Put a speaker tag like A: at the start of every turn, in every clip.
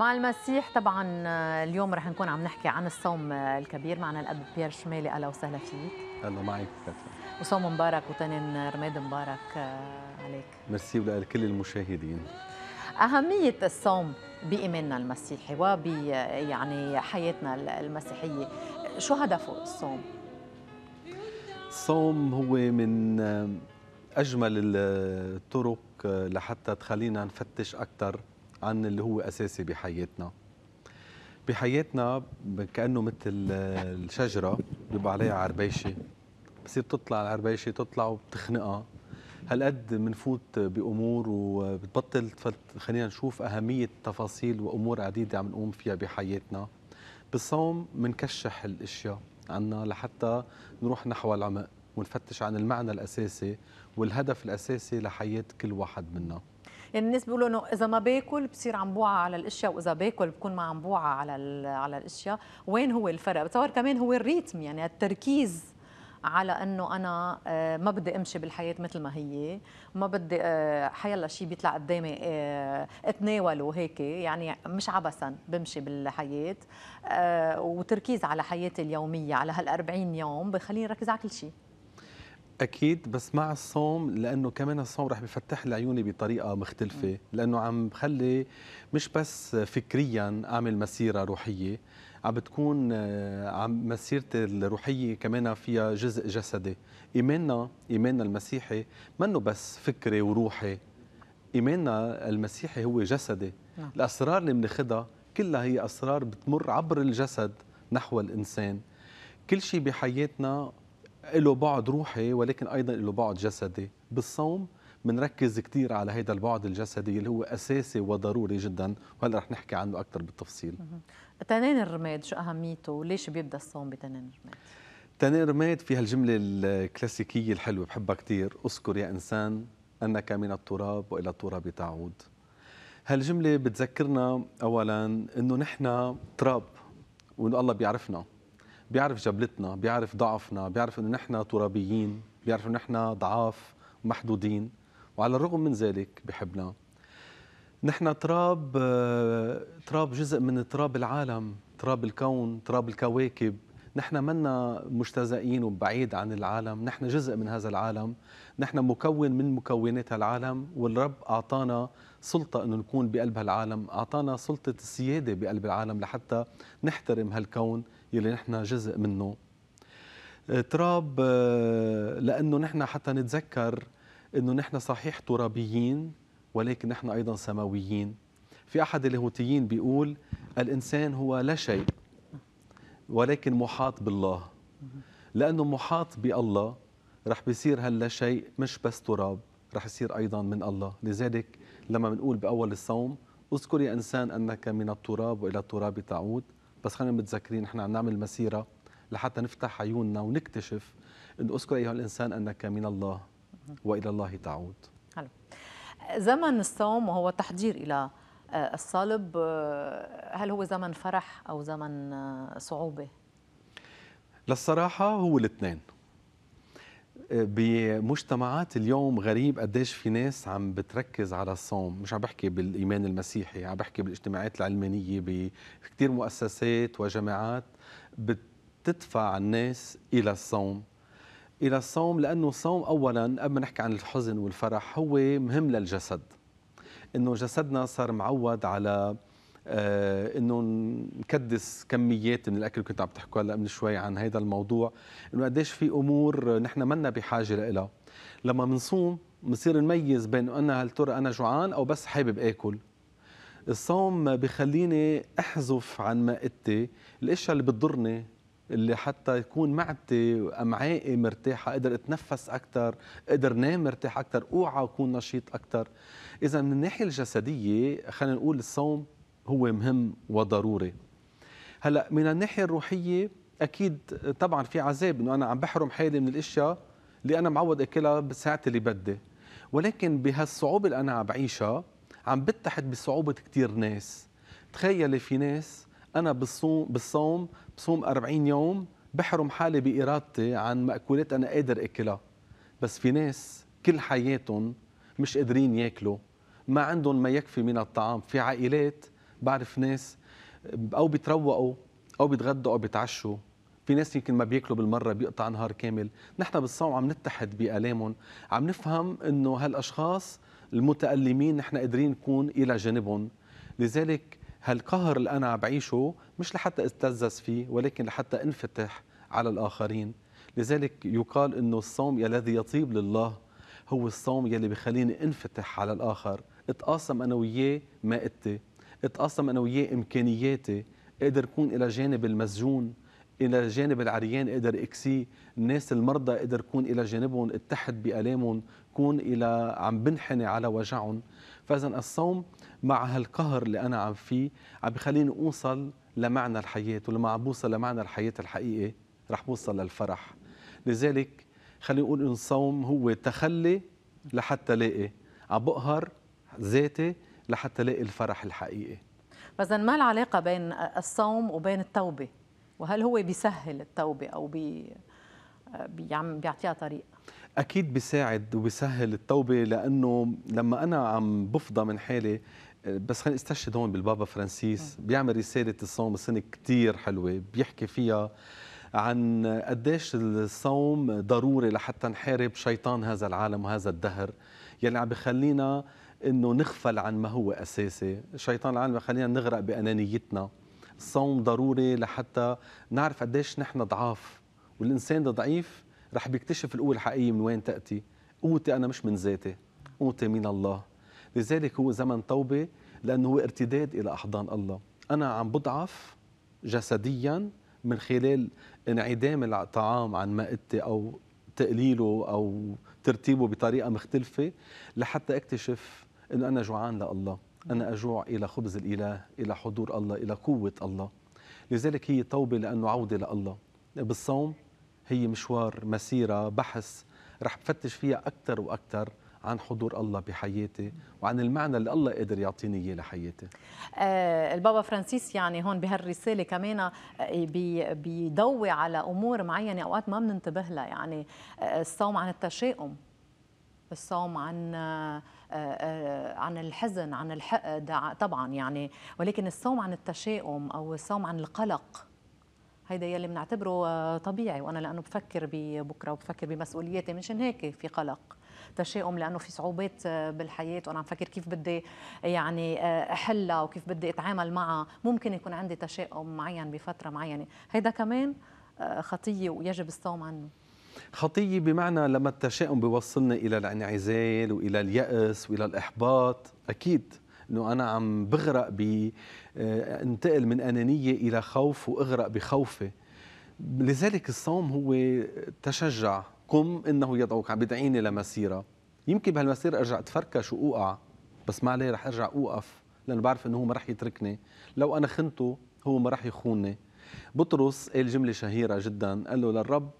A: مع المسيح طبعا آه، اليوم رح نكون عم نحكي عن الصوم آه، الكبير معنا الاب بيير شمالي اهلا وسهلا فيك اهلا معك وصوم مبارك وتنين رماد مبارك آه، عليك
B: ميرسي ولكل المشاهدين
A: اهميه الصوم بايماننا المسيحي وب يعني حياتنا المسيحيه شو هدفه الصوم
B: الصوم هو من اجمل الطرق لحتى تخلينا نفتش اكثر عن اللي هو اساسي بحياتنا بحياتنا كانه مثل الشجره بيبقى عليها عربيشه بصير تطلع العربيشه تطلع وبتخنقها هالقد بنفوت بامور وبتبطل خلينا نشوف اهميه تفاصيل وامور عديده عم نقوم فيها بحياتنا بالصوم منكشح الاشياء عنا لحتى نروح نحو العمق ونفتش عن المعنى الاساسي والهدف الاساسي لحياه كل واحد منا
A: يعني الناس بيقولوا انه اذا ما باكل بصير عم بوعى على الاشياء واذا باكل بكون ما عم بوعى على على الاشياء وين هو الفرق بتصور كمان هو الريتم يعني التركيز على انه انا آه، ما بدي امشي بالحياه مثل ما هي ما بدي آه، حيلا شيء بيطلع قدامي آه، اتناوله هيك يعني مش عبثا بمشي بالحياه وتركيز على حياتي اليوميه على هال 40 يوم بخليني ركز على كل شيء
B: اكيد بس مع الصوم لانه كمان الصوم رح بفتح لي عيوني بطريقه مختلفه لانه عم بخلي مش بس فكريا اعمل مسيره روحيه عم بتكون آه، عم مسيرتي الروحيه كمان فيها جزء جسدي ايماننا ايماننا المسيحي منه بس فكري وروحي ايماننا المسيحي هو جسدي نعم. الاسرار اللي بناخذها كلها هي اسرار بتمر عبر الجسد نحو الانسان كل شيء بحياتنا له بعد روحي ولكن ايضا له بعد جسدي بالصوم بنركز كثير على هذا البعد الجسدي اللي هو اساسي وضروري جدا وهلا رح نحكي عنه اكثر بالتفصيل
A: تنين الرماد شو اهميته وليش بيبدا الصوم بتنين الرماد
B: تنين الرماد في هالجمله الكلاسيكيه الحلوه بحبها كثير اذكر يا انسان انك من التراب والى التراب تعود هالجمله بتذكرنا اولا انه نحن تراب وانه الله بيعرفنا بيعرف جبلتنا بيعرف ضعفنا بيعرف انه نحن ترابيين بيعرف انه نحن ضعاف محدودين وعلى الرغم من ذلك بحبنا نحن تراب آه، تراب جزء من تراب العالم تراب الكون تراب الكواكب نحن منا مجتزئين وبعيد عن العالم نحن جزء من هذا العالم نحن مكون من مكونات العالم والرب أعطانا سلطة أنه نكون بقلب هالعالم أعطانا سلطة السيادة بقلب العالم لحتى نحترم هالكون يلي نحن جزء منه آه، تراب آه، لانه نحن حتى نتذكر انه نحن صحيح ترابيين ولكن نحن ايضا سماويين في احد اللاهوتيين بيقول الانسان هو لا شيء ولكن محاط بالله لانه محاط بالله رح بيصير هلا شيء مش بس تراب رح يصير ايضا من الله لذلك لما بنقول باول الصوم اذكر يا انسان انك من التراب والى التراب تعود بس خلينا متذكرين نحن عم نعمل مسيره لحتى نفتح عيوننا ونكتشف ان اذكر ايها الانسان انك من الله والى الله تعود.
A: حلو. زمن الصوم وهو تحضير الى آه، الصلب آه، هل هو زمن فرح او زمن آه، صعوبه؟
B: للصراحه هو الاثنين. بمجتمعات اليوم غريب قديش في ناس عم بتركز على الصوم مش عم بحكي بالإيمان المسيحي عم بحكي بالاجتماعات العلمانية بكتير مؤسسات وجماعات بتدفع الناس إلى الصوم إلى الصوم لأنه الصوم أولا قبل ما نحكي عن الحزن والفرح هو مهم للجسد إنه جسدنا صار معود على آه، انه نكدس كميات من الاكل كنت عم تحكوا هلا من شوي عن هذا الموضوع انه قديش في امور نحن منا بحاجه لها لما بنصوم بنصير نميز بين انا هل ترى انا جوعان او بس حابب اكل الصوم بخليني احذف عن مائدتي الاشياء اللي بتضرني اللي حتى يكون معدتي امعائي مرتاحه اقدر اتنفس اكثر اقدر نام مرتاح اكثر اوعى اكون نشيط اكثر اذا من الناحيه الجسديه خلينا نقول الصوم هو مهم وضروري هلا من الناحيه الروحيه اكيد طبعا في عذاب انه انا عم بحرم حالي من الاشياء اللي انا معود اكلها بساعة اللي بدي ولكن بهالصعوبه اللي انا عم بعيشها عم بتحد بصعوبه كثير ناس تخيلي في ناس انا بالصوم بالصوم بصوم 40 يوم بحرم حالي بارادتي عن ماكولات انا قادر اكلها بس في ناس كل حياتهم مش قادرين ياكلوا ما عندهم ما يكفي من الطعام في عائلات بعرف ناس او بيتروقوا او بيتغدوا او بيتعشوا في ناس يمكن ما بياكلوا بالمره بيقطع نهار كامل نحن بالصوم عم نتحد بالامهم عم نفهم انه هالاشخاص المتالمين نحن قادرين نكون الى جانبهم لذلك هالقهر اللي انا بعيشه مش لحتى استلزز فيه ولكن لحتى انفتح على الاخرين لذلك يقال انه الصوم الذي يطيب لله هو الصوم يلي بخليني انفتح على الاخر اتقاسم انا وياه ما قتي اتقاسم انا وياه امكانياتي قادر كون الى جانب المسجون الى جانب العريان اقدر اكسيه الناس المرضى اقدر كون الى جانبهم اتحد بالامهم كون الى عم بنحني على وجعهم فاذا الصوم مع هالقهر اللي انا عم فيه عم بخليني اوصل لمعنى الحياه ولما عم بوصل لمعنى الحياه الحقيقي رح بوصل للفرح لذلك خلينا نقول ان الصوم هو تخلي لحتى لاقي عم بقهر ذاتي لحتى لاقي الفرح الحقيقي
A: فاذا ما العلاقه بين الصوم وبين التوبه وهل هو بيسهل التوبه او بي بيعم بيعطيها طريق
B: اكيد بيساعد وبيسهل التوبه لانه لما انا عم بفضى من حالي بس خليني استشهد هون بالبابا فرانسيس بيعمل رساله الصوم السنه كثير حلوه بيحكي فيها عن قديش الصوم ضروري لحتى نحارب شيطان هذا العالم وهذا الدهر يلي عم بخلينا انه نغفل عن ما هو اساسي، الشيطان العالم خلينا نغرق بانانيتنا، الصوم ضروري لحتى نعرف قديش نحن ضعاف، والانسان ضعيف رح بيكتشف القوة الحقيقية من وين تأتي، قوتي أنا مش من ذاتي، قوتي من الله، لذلك هو زمن توبة لأنه هو ارتداد إلى أحضان الله، أنا عم بضعف جسديا من خلال انعدام الطعام عن مائدتي أو تقليله أو ترتيبه بطريقة مختلفة لحتى اكتشف أنه أنا جوعان لله أنا أجوع إلى خبز الإله إلى حضور الله إلى قوة الله لذلك هي توبة لأنه عودة لله بالصوم هي مشوار مسيرة بحث رح بفتش فيها أكثر وأكثر عن حضور الله بحياتي وعن المعنى اللي الله قدر يعطيني اياه لحياتي.
A: آه البابا فرانسيس يعني هون بهالرساله كمان آه، بيضوي على امور معينه اوقات ما بننتبه لها يعني آه، الصوم عن التشاؤم الصوم عن آه، آه، عن الحزن عن الحقد طبعا يعني ولكن الصوم عن التشاؤم او الصوم عن القلق هيدا يلي بنعتبره آه، طبيعي وانا لانه بفكر ببكره وبفكر بمسؤولياتي مشان هيك في قلق تشاؤم لانه في صعوبات بالحياه وانا عم فكر كيف بدي يعني احلها وكيف بدي اتعامل معها ممكن يكون عندي تشاؤم معين بفتره معينه هيدا كمان خطيه ويجب الصوم عنه
B: خطية بمعنى لما التشاؤم بيوصلنا إلى الانعزال وإلى اليأس وإلى الإحباط أكيد انه انا عم بغرق ب آه، انتقل من انانيه الى خوف واغرق بخوفي لذلك الصوم هو تشجع قم انه يدعوك عم بدعيني لمسيره يمكن بهالمسيره ارجع اتفركش واوقع بس ما عليه رح ارجع اوقف لانه بعرف انه هو ما رح يتركني لو انا خنته هو ما رح يخونني بطرس قال جمله شهيره جدا قال له للرب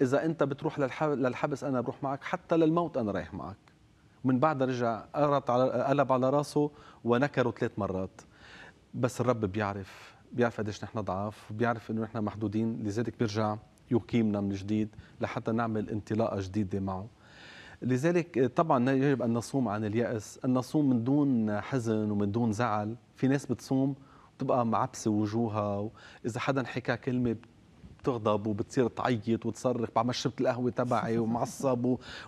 B: اذا انت بتروح للحبس انا بروح معك حتى للموت انا رايح معك من بعد رجع قرط على قلب على راسه ونكره ثلاث مرات بس الرب بيعرف بيعرف قديش نحن ضعاف بيعرف انه نحن محدودين لذلك بيرجع يقيمنا من جديد لحتى نعمل انطلاقه جديده معه لذلك طبعا يجب ان نصوم عن الياس ان نصوم من دون حزن ومن دون زعل في ناس بتصوم بتبقى معبسه وجوهها اذا حدا حكى كلمه بتغضب وبتصير تعيط وتصرخ بعد ما شربت القهوه تبعي ومعصب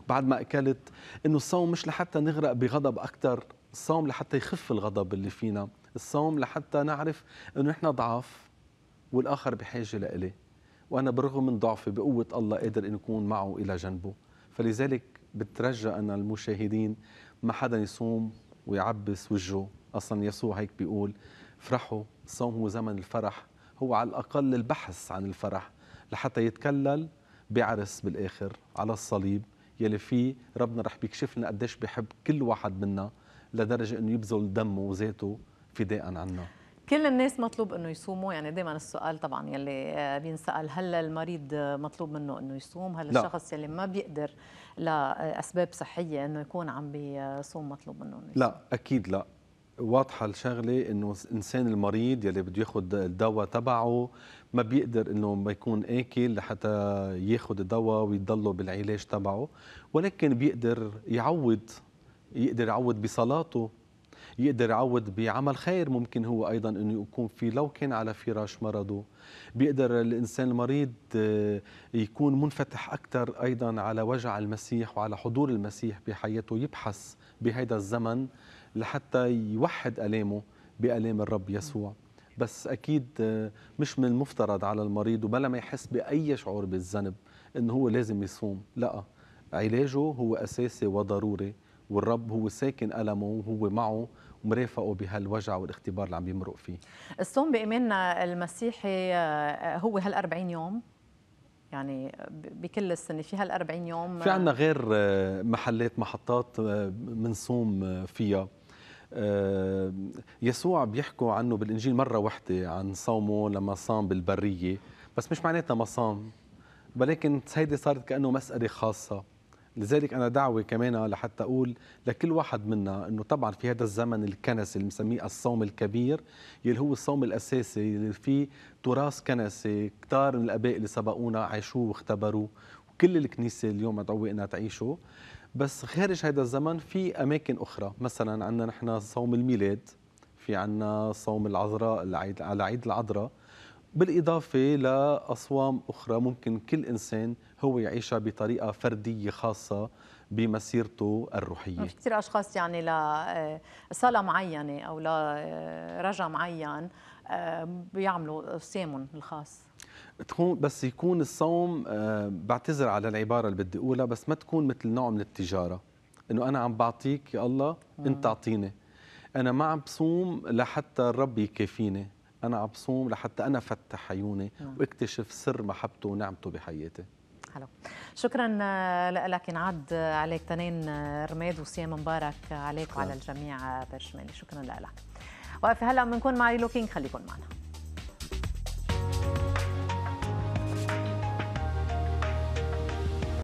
B: وبعد ما اكلت انه الصوم مش لحتى نغرق بغضب اكثر الصوم لحتى يخف الغضب اللي فينا الصوم لحتى نعرف انه نحن ضعاف والاخر بحاجه لإلي وانا برغم من ضعفي بقوه الله قادر ان اكون معه الى جنبه فلذلك بترجى انا المشاهدين ما حدا يصوم ويعبس وجهه اصلا يسوع هيك بيقول افرحوا الصوم هو زمن الفرح هو على الأقل البحث عن الفرح لحتى يتكلل بعرس بالآخر على الصليب يلي فيه ربنا رح بيكشف لنا قديش بيحب كل واحد منا لدرجة أنه يبذل دمه وذاته فداء عنا
A: كل الناس مطلوب انه يصوموا يعني دائما السؤال طبعا يلي بينسال هل المريض مطلوب منه انه يصوم هل لا. الشخص يلي ما بيقدر لاسباب صحيه انه يكون عم بيصوم مطلوب منه انه
B: يصوم؟ لا اكيد لا واضحه الشغله انه الانسان المريض يلي بده ياخذ الدواء تبعه ما بيقدر انه ما يكون اكل لحتى ياخذ الدواء ويضله بالعلاج تبعه ولكن بيقدر يعوض يقدر يعوض بصلاته يقدر يعوض بعمل خير ممكن هو ايضا انه يكون في لو كان على فراش مرضه بيقدر الانسان المريض آه، يكون منفتح اكثر ايضا على وجع المسيح وعلى حضور المسيح بحياته يبحث بهذا الزمن لحتى يوحد ألامه بألام الرب يسوع بس أكيد آه، مش من المفترض على المريض وبلا ما يحس بأي شعور بالذنب إنه هو لازم يصوم لا علاجه هو أساسي وضروري والرب هو ساكن ألمه وهو معه مرافقه بهالوجع والاختبار اللي عم يمرق فيه
A: الصوم بإيماننا المسيحي آه، هو هال40 يوم يعني بكل السنه في هال40 يوم في عندنا آه،
B: غير محلات محطات بنصوم فيها يسوع بيحكوا عنه بالانجيل مره وحده عن صومه لما صام بالبريه بس مش معناتها ما صام ولكن هيدي صارت كانه مساله خاصه لذلك انا دعوه كمان لحتى اقول لكل واحد منا انه طبعا في هذا الزمن الكنس اللي بنسميه الصوم الكبير يلي هو الصوم الاساسي اللي فيه تراث كنسي كثار من الاباء اللي سبقونا عاشوه واختبروه وكل الكنيسه اليوم مدعوه انها تعيشه بس خارج هذا الزمن في اماكن اخرى مثلا عندنا نحن صوم الميلاد في عندنا صوم العذراء على عيد العذراء بالإضافة لأصوام أخرى ممكن كل إنسان هو يعيشها بطريقة فردية خاصة بمسيرته الروحية في
A: كثير أشخاص يعني لصلاة آه، معينة أو لرجع آه، معين آه، بيعملوا صيامهم الخاص
B: تكون بس يكون الصوم بعتذر على العبارة اللي بدي أقولها بس ما تكون مثل نوع من التجارة إنه أنا عم بعطيك يا الله أنت أعطيني أنا ما عم بصوم لحتى الرب يكفيني أنا عم بصوم لحتى أنا فتح عيوني نعم. واكتشف سر محبته ونعمته بحياتي حلو
A: شكرا آه، لك ينعاد آه، عليك تنين آه، رماد وصيام مبارك عليك وعلى الجميع برشماني شكرا لك وقف هلا بنكون مع لوكينج خليكم معنا